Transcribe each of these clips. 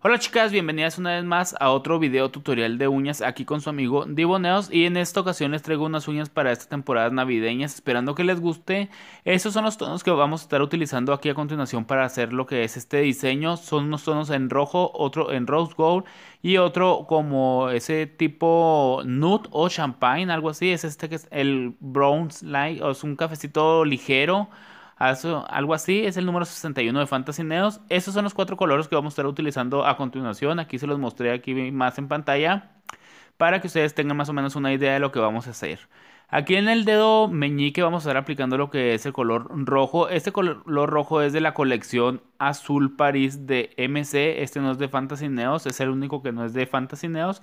Hola chicas, bienvenidas una vez más a otro video tutorial de uñas aquí con su amigo Diboneos y en esta ocasión les traigo unas uñas para esta temporada navideñas esperando que les guste. Estos son los tonos que vamos a estar utilizando aquí a continuación para hacer lo que es este diseño. Son unos tonos en rojo, otro en rose gold y otro como ese tipo nude o champagne, algo así. Es este que es el bronze light, o es un cafecito ligero algo así, es el número 61 de Fantasy Neos. Esos son los cuatro colores que vamos a estar utilizando a continuación. Aquí se los mostré aquí más en pantalla para que ustedes tengan más o menos una idea de lo que vamos a hacer. Aquí en el dedo meñique vamos a estar aplicando lo que es el color rojo. Este color rojo es de la colección Azul París de MC. Este no es de Fantasy Neos, es el único que no es de Fantasy Neos.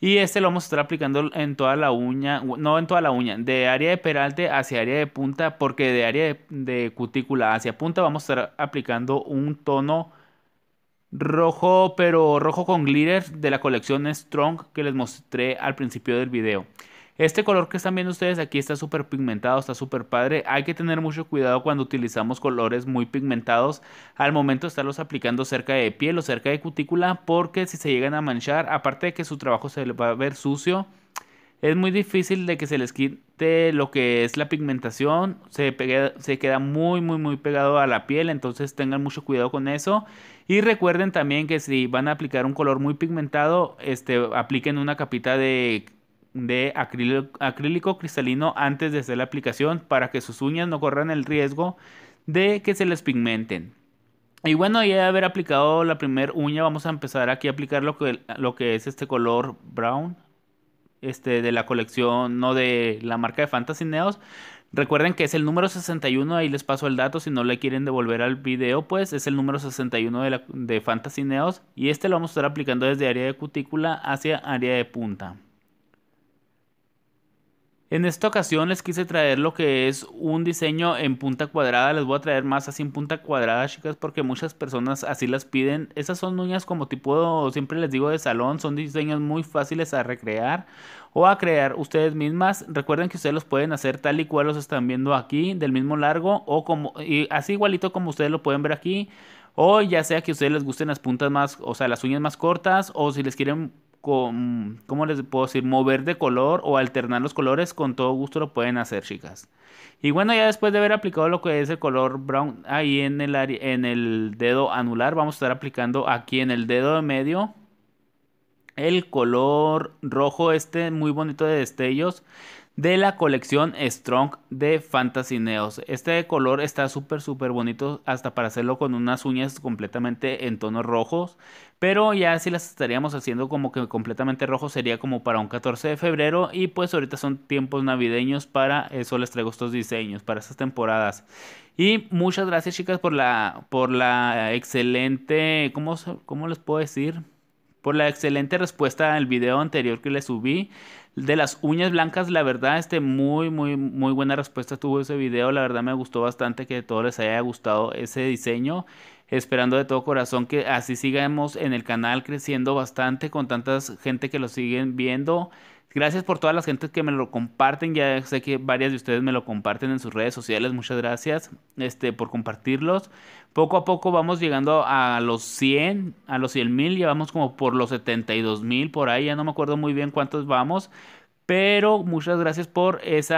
Y este lo vamos a estar aplicando en toda la uña, no en toda la uña, de área de peralte hacia área de punta, porque de área de, de cutícula hacia punta vamos a estar aplicando un tono rojo, pero rojo con glitter de la colección Strong que les mostré al principio del video. Este color que están viendo ustedes aquí está súper pigmentado, está súper padre. Hay que tener mucho cuidado cuando utilizamos colores muy pigmentados al momento de estarlos aplicando cerca de piel o cerca de cutícula porque si se llegan a manchar, aparte de que su trabajo se va a ver sucio, es muy difícil de que se les quite lo que es la pigmentación, se, se, queda muy muy muy pegado a la piel, entonces tengan mucho cuidado con eso y recuerden también que si van a aplicar un color muy pigmentado, este, apliquen una capita de de acrílico, cristalino antes de hacer la aplicación para que sus uñas no corran el riesgo de que se les pigmenten. Y bueno, ya de haber aplicado la primera uña, vamos a empezar aquí a aplicar lo que, lo que es este color brown. Este, de la colección, no de la marca de Fantasy Neos. Recuerden que es el número 61, ahí les paso el dato, si no le quieren devolver al video, pues es el número 61 de, la, de Fantasy Neos. Y este lo vamos a estar aplicando desde área de cutícula hacia área de punta. En esta ocasión les quise traer lo que es un diseño en punta cuadrada. Les voy a traer más así en punta cuadrada, chicas, porque muchas personas así las piden. Esas son uñas como tipo, siempre les digo, de salón. Son diseños muy fáciles a recrear o a crear ustedes mismas. Recuerden que ustedes los pueden hacer tal y cual los están viendo aquí, del mismo largo o como, y así igualito como ustedes lo pueden ver aquí. O ya sea que a ustedes les gusten las puntas más, o sea, las uñas más cortas, o si les quieren como ¿cómo les puedo decir? Mover de color o alternar los colores, con todo gusto lo pueden hacer, chicas. Y bueno, ya después de haber aplicado lo que es el color brown ahí en el, en el dedo anular, vamos a estar aplicando aquí en el dedo de medio el color rojo este muy bonito de destellos de la colección Strong de Fantasy Neos. Este color está súper, súper bonito hasta para hacerlo con unas uñas completamente en tonos rojos. Pero ya si las estaríamos haciendo como que completamente rojo sería como para un 14 de febrero. Y pues ahorita son tiempos navideños para eso les traigo estos diseños, para estas temporadas. Y muchas gracias chicas por la, por la excelente, ¿cómo, cómo les puedo decir? por la excelente respuesta al video anterior que le subí. De las uñas blancas, la verdad, este muy, muy, muy buena respuesta tuvo ese video. La verdad me gustó bastante que a todos les haya gustado ese diseño. Esperando de todo corazón que así sigamos en el canal creciendo bastante con tanta gente que lo siguen viendo. Gracias por todas las gentes que me lo comparten. Ya sé que varias de ustedes me lo comparten en sus redes sociales. Muchas gracias este, por compartirlos. Poco a poco vamos llegando a los 100, a los 100 mil. Ya como por los 72 mil por ahí. Ya no me acuerdo muy bien cuántos vamos. Pero muchas gracias por ese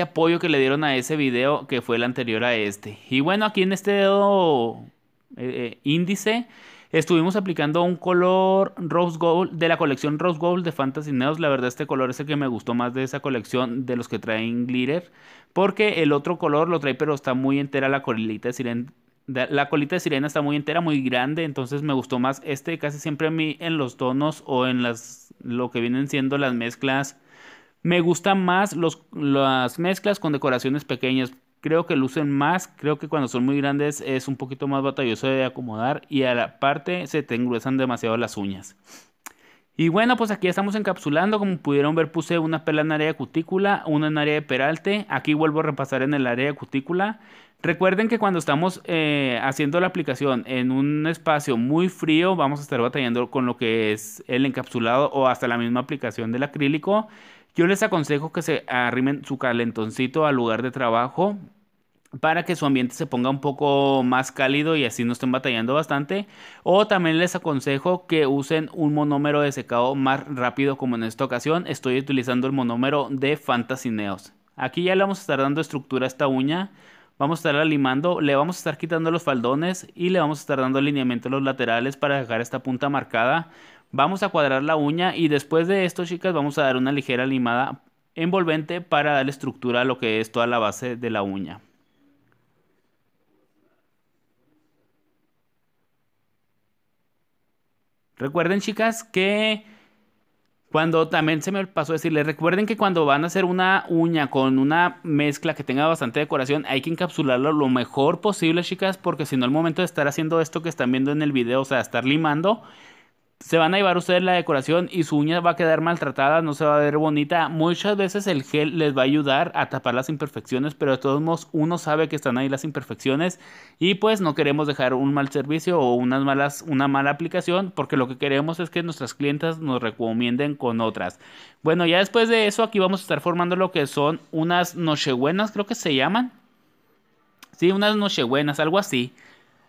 apoyo que le dieron a ese video que fue el anterior a este. Y bueno, aquí en este eh, eh, índice Estuvimos aplicando un color Rose Gold de la colección Rose Gold de Fantasy Neos. La verdad, este color es el que me gustó más de esa colección de los que traen glitter. Porque el otro color lo trae, pero está muy entera la colita de sirena. La colita de sirena está muy entera, muy grande, entonces me gustó más este. Casi siempre a mí en los tonos o en las lo que vienen siendo las mezclas me gustan más las mezclas con decoraciones pequeñas creo que lucen más, creo que cuando son muy grandes es un poquito más batalloso de acomodar y a la parte se te engruesan demasiado las uñas. Y bueno, pues aquí estamos encapsulando, como pudieron ver puse una pela en área de cutícula, una en área de peralte, aquí vuelvo a repasar en el área de cutícula. Recuerden que cuando estamos eh, haciendo la aplicación en un espacio muy frío, vamos a estar batallando con lo que es el encapsulado o hasta la misma aplicación del acrílico. Yo les aconsejo que se arrimen su calentoncito al lugar de trabajo para que su ambiente se ponga un poco más cálido y así no estén batallando bastante. O también les aconsejo que usen un monómero de secado más rápido como en esta ocasión. Estoy utilizando el monómero de Fantasineos. Aquí ya le vamos a estar dando estructura a esta uña. Vamos a estar limando, le vamos a estar quitando los faldones y le vamos a estar dando alineamiento a los laterales para dejar esta punta marcada Vamos a cuadrar la uña y después de esto, chicas, vamos a dar una ligera limada envolvente para darle estructura a lo que es toda la base de la uña. Recuerden, chicas, que cuando también se me pasó decirles, recuerden que cuando van a hacer una uña con una mezcla que tenga bastante decoración, hay que encapsularlo lo mejor posible, chicas, porque si no, al momento de estar haciendo esto que están viendo en el video, o sea, estar limando, se van a llevar ustedes la decoración y su uña va a quedar maltratada, no se va a ver bonita. Muchas veces el gel les va a ayudar a tapar las imperfecciones, pero de todos modos uno sabe que están ahí las imperfecciones y pues no queremos dejar un mal servicio o unas malas, una mala aplicación, porque lo que queremos es que nuestras clientas nos recomienden con otras. Bueno, ya después de eso aquí vamos a estar formando lo que son unas nochebuenas, creo que se llaman. Sí, unas nochebuenas, algo así.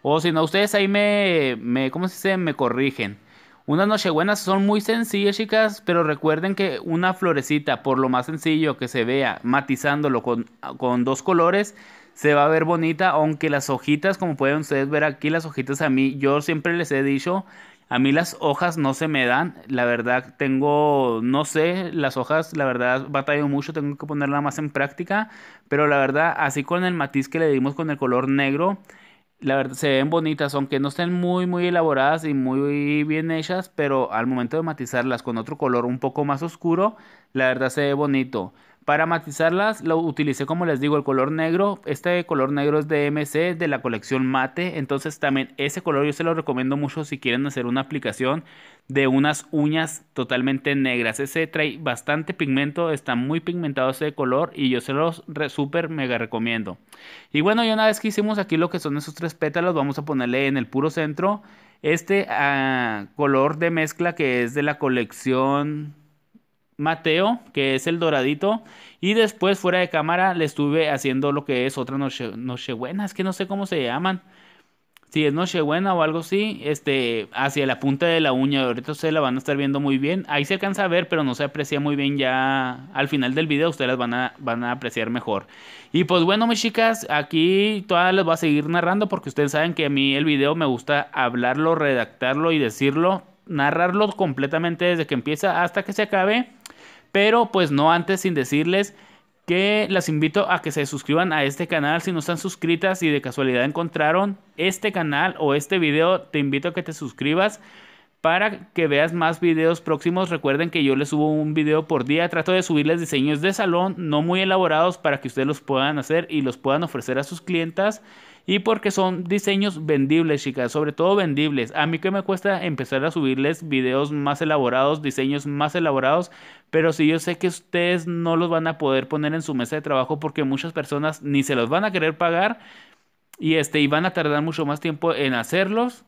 O si no, ustedes ahí me, me ¿cómo se dice? Me corrigen. Unas nochebuenas son muy sencillas, chicas, pero recuerden que una florecita, por lo más sencillo que se vea, matizándolo con, con, dos colores, se va a ver bonita, aunque las hojitas, como pueden ustedes ver aquí, las hojitas a mí, yo siempre les he dicho, a mí las hojas no se me dan, la verdad tengo, no sé, las hojas, la verdad batallo mucho, tengo que ponerla más en práctica, pero la verdad, así con el matiz que le dimos con el color negro, la verdad, se ven bonitas, aunque no estén muy, muy elaboradas y muy bien hechas, pero al momento de matizarlas con otro color un poco más oscuro, la verdad se ve bonito. Para matizarlas lo utilicé como les digo el color negro. Este color negro es de MC de la colección mate. Entonces también ese color yo se lo recomiendo mucho si quieren hacer una aplicación de unas uñas totalmente negras. Ese trae bastante pigmento, está muy pigmentado ese color y yo se los súper mega recomiendo. Y bueno, ya una vez que hicimos aquí lo que son esos tres pétalos, vamos a ponerle en el puro centro este ah, color de mezcla que es de la colección Mateo, que es el doradito. Y después, fuera de cámara, le estuve haciendo lo que es otra noche, Nochebuena. Es que no sé cómo se llaman. Si es buena o algo así, este, hacia la punta de la uña. Ahorita ustedes la van a estar viendo muy bien. Ahí se alcanza a ver, pero no se aprecia muy bien ya. Al final del video, ustedes las van a, van a apreciar mejor. Y pues bueno, mis chicas, aquí todas las voy a seguir narrando porque ustedes saben que a mí el video me gusta hablarlo, redactarlo y decirlo. Narrarlo completamente desde que empieza hasta que se acabe pero pues no antes sin decirles que las invito a que se suscriban a este canal si no están suscritas y de casualidad encontraron este canal o este video, te invito a que te suscribas para que veas más videos próximos. Recuerden que yo les subo un video por día, trato de subirles diseños de salón no muy elaborados para que ustedes los puedan hacer y los puedan ofrecer a sus clientas y porque son diseños vendibles, chicas, sobre todo vendibles. A mí que me cuesta empezar a subirles videos más elaborados, diseños más elaborados, pero si yo sé que ustedes no los van a poder poner en su mesa de trabajo porque muchas personas ni se los van a querer pagar y este y van a tardar mucho más tiempo en hacerlos.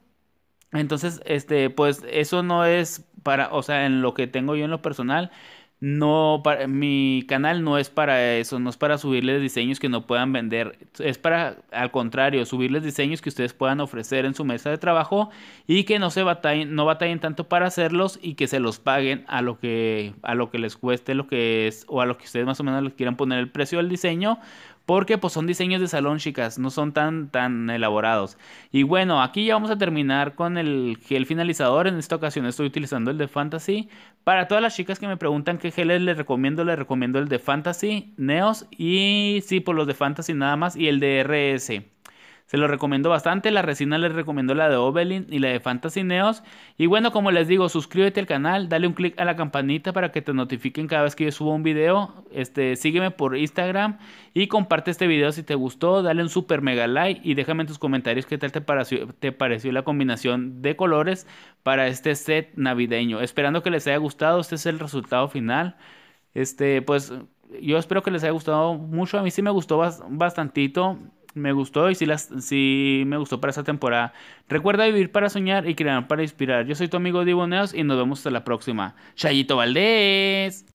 Entonces, este pues eso no es para, o sea, en lo que tengo yo en lo personal no para, mi canal no es para eso, no es para subirles diseños que no puedan vender, es para al contrario, subirles diseños que ustedes puedan ofrecer en su mesa de trabajo y que no se batallen, no batallen tanto para hacerlos y que se los paguen a lo que a lo que les cueste lo que es o a lo que ustedes más o menos les quieran poner el precio del diseño porque pues son diseños de salón, chicas, no son tan, tan elaborados. Y bueno, aquí ya vamos a terminar con el gel finalizador. En esta ocasión estoy utilizando el de Fantasy. Para todas las chicas que me preguntan qué gel les recomiendo, les recomiendo el de Fantasy, Neos y sí, por los de Fantasy nada más y el de RS. Se lo recomiendo bastante. La resina les recomiendo la de Obelin y la de Fantasy Neos. Y bueno, como les digo, suscríbete al canal, dale un clic a la campanita para que te notifiquen cada vez que yo suba un video. Este, sígueme por Instagram y comparte este video si te gustó. Dale un super mega like y déjame en tus comentarios qué tal te pareció, te pareció la combinación de colores para este set navideño. Esperando que les haya gustado. Este es el resultado final. Este, pues yo espero que les haya gustado mucho. A mí sí me gustó bastantito me gustó y si las, me gustó para esta temporada. Recuerda vivir para soñar y crear para inspirar. Yo soy tu amigo Diboneos y nos vemos hasta la próxima. Chayito Valdés.